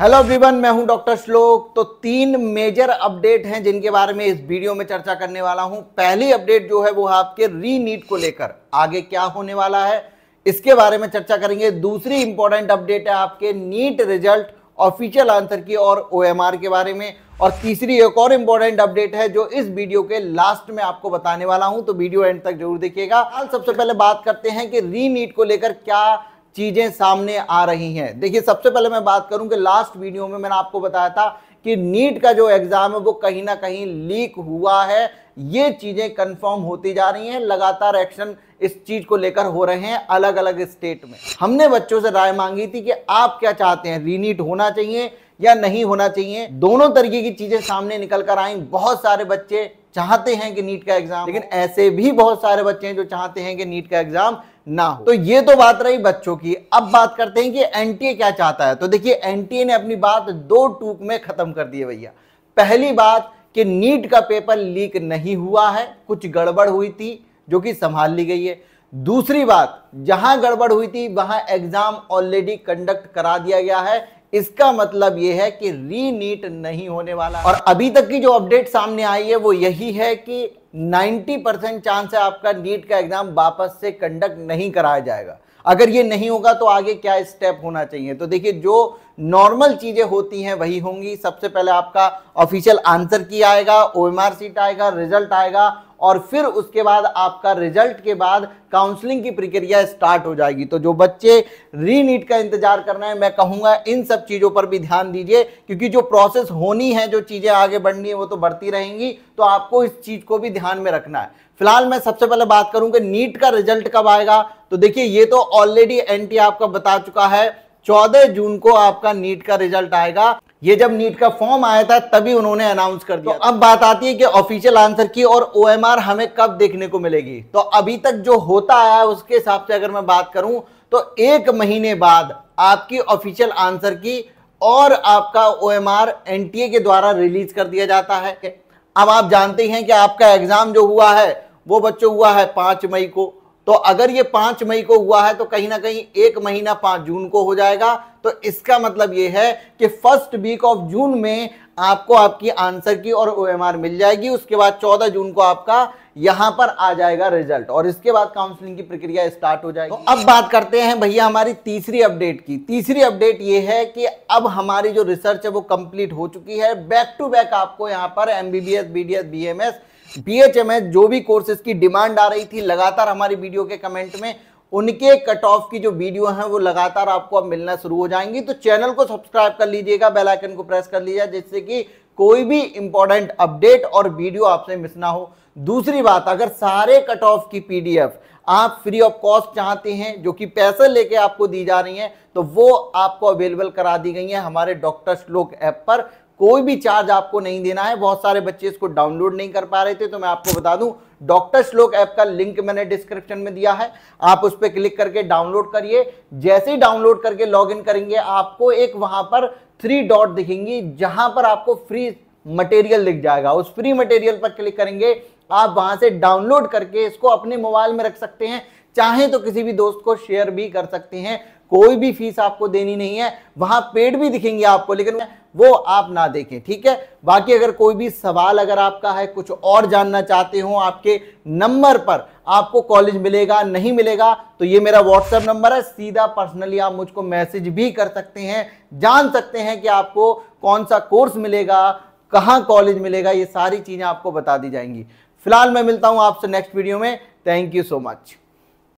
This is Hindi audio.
हेलो एवरीवन मैं हूं डॉक्टर श्लोक तो तीन मेजर अपडेट हैं जिनके बारे में इस वीडियो में चर्चा करने वाला हूं पहली अपडेट जो है वो आपके री नीट को लेकर आगे क्या होने वाला है इसके बारे में चर्चा करेंगे दूसरी इंपॉर्टेंट अपडेट है आपके नीट रिजल्ट ऑफिशियल आंसर की और ओ के बारे में और तीसरी एक और इंपॉर्टेंट अपडेट है जो इस वीडियो के लास्ट में आपको बताने वाला हूं तो वीडियो एंड तक जरूर देखिएगा सबसे पहले बात करते हैं कि री नीट को लेकर क्या चीज़ें सामने आ रही हैं देखिए सबसे पहले मैं बात करूं कि लास्ट वीडियो में मैंने आपको बताया था कि नीट का जो एग्ज़ाम है वो कहीं ना कहीं लीक हुआ है ये चीज़ें कंफर्म होती जा रही हैं लगातार एक्शन इस चीज़ को लेकर हो रहे हैं अलग अलग स्टेट में हमने बच्चों से राय मांगी थी कि आप क्या चाहते हैं रीनीट होना चाहिए या नहीं होना चाहिए दोनों तरीके की चीज़ें सामने निकल कर आई बहुत सारे बच्चे चाहते हैं कि नीट का एग्ज़ाम लेकिन ऐसे भी बहुत सारे बच्चे हैं जो चाहते हैं कि नीट का एग्ज़ाम ना हो तो ये तो बात रही बच्चों की अब बात करते हैं कि एनटीए क्या चाहता है तो देखिए एनटीए ने अपनी बात दो टूक में खत्म कर दी है भैया पहली बात कि नीट का पेपर लीक नहीं हुआ है कुछ गड़बड़ हुई थी जो कि संभाल ली गई है दूसरी बात जहां गड़बड़ हुई थी वहां एग्जाम ऑलरेडी कंडक्ट करा दिया गया है इसका मतलब यह है कि री नीट नहीं होने वाला और अभी तक की जो अपडेट सामने आई है वो यही है कि 90 परसेंट चांस है आपका नीट का एग्ज़ाम वापस से कंडक्ट नहीं कराया जाएगा अगर ये नहीं होगा तो आगे क्या स्टेप होना चाहिए तो देखिए जो नॉर्मल चीज़ें होती हैं वही होंगी सबसे पहले आपका ऑफिशियल आंसर की आएगा ओ सीट आएगा रिजल्ट आएगा और फिर उसके बाद आपका रिजल्ट के बाद काउंसलिंग की प्रक्रिया स्टार्ट हो जाएगी तो जो बच्चे रीनीट का इंतजार कर रहे हैं मैं कहूंगा इन सब चीज़ों पर भी ध्यान दीजिए क्योंकि जो प्रोसेस होनी है जो चीज़ें आगे बढ़नी है वो तो बढ़ती रहेंगी तो आपको इस चीज़ को भी ध्यान में रखना है फिलहाल मैं सबसे पहले बात करूंगा कि नीट का रिजल्ट कब आएगा तो देखिए ये तो ऑलरेडी एन आपका बता चुका है चौदह जून को आपका नीट का रिजल्ट आएगा ये जब नीट का फॉर्म आया था तभी उन्होंने अनाउंस कर दिया तो अब बात आती है कि ऑफिशियल आंसर की और ओएमआर हमें कब देखने को मिलेगी तो अभी तक जो होता आया है उसके हिसाब से अगर मैं बात करूं तो एक महीने बाद आपकी ऑफिशियल आंसर की और आपका ओएमआर एनटीए के द्वारा रिलीज कर दिया जाता है अब आप जानते हैं कि आपका एग्जाम जो हुआ है वो बच्चों हुआ है पांच मई को तो अगर ये पांच मई को हुआ है तो कहीं ना कहीं एक महीना पांच जून को हो जाएगा तो इसका मतलब ये है कि फर्स्ट वीक ऑफ जून में आपको आपकी आंसर की और ओ मिल जाएगी उसके बाद चौदह जून को आपका यहां पर आ जाएगा रिजल्ट और इसके बाद काउंसलिंग की प्रक्रिया स्टार्ट हो जाएगी तो अब बात करते हैं भैया हमारी तीसरी अपडेट की तीसरी अपडेट ये है कि अब हमारी जो रिसर्च है वो कंप्लीट हो चुकी है बैक टू बैक आपको यहां पर एमबीबीएस बीडीएस बीएमएस बीएचएमएस जो भी कोर्सेज की डिमांड आ रही थी लगातार हमारी वीडियो के कमेंट में उनके कट ऑफ की जो वीडियो है वो लगातार आपको अब मिलना शुरू हो जाएंगी तो चैनल को सब्सक्राइब कर लीजिएगा बेल आइकन को प्रेस कर लीजिएगा जिससे कि कोई भी इंपॉर्टेंट अपडेट और वीडियो आपसे मिस ना हो दूसरी बात अगर सारे कट ऑफ की पीडीएफ आप फ्री ऑफ कॉस्ट चाहते हैं जो कि पैसे लेके आपको दी जा रही है तो वो आपको अवेलेबल करा दी गई है हमारे डॉक्टर श्लोक ऐप पर कोई भी चार्ज आपको नहीं देना है बहुत सारे बच्चे इसको डाउनलोड नहीं कर पा रहे थे तो मैं आपको बता दूं डॉक्टर श्लोक ऐप का लिंक मैंने डिस्क्रिप्शन में दिया है आप उस पर क्लिक करके डाउनलोड करिए जैसे ही डाउनलोड करके इन करेंगे आपको एक वहां पर थ्री डॉट दिखेंगी जहां पर आपको फ्री मटेरियल दिख जाएगा उस फ्री मटेरियल पर क्लिक करेंगे आप वहां से डाउनलोड करके इसको अपने मोबाइल में रख सकते हैं चाहे तो किसी भी दोस्त को शेयर भी कर सकते हैं कोई भी फीस आपको देनी नहीं है वहां पेड भी दिखेंगे आपको लेकिन वो आप ना देखें ठीक है बाकी अगर कोई भी सवाल अगर आपका है कुछ और जानना चाहते हो आपके नंबर पर आपको कॉलेज मिलेगा नहीं मिलेगा तो ये मेरा व्हाट्सएप नंबर है सीधा पर्सनली आप मुझको मैसेज भी कर सकते हैं जान सकते हैं कि आपको कौन सा कोर्स मिलेगा कहाँ कॉलेज मिलेगा ये सारी चीज़ें आपको बता दी जाएंगी फिलहाल मैं मिलता हूँ आपसे नेक्स्ट वीडियो में थैंक यू सो मच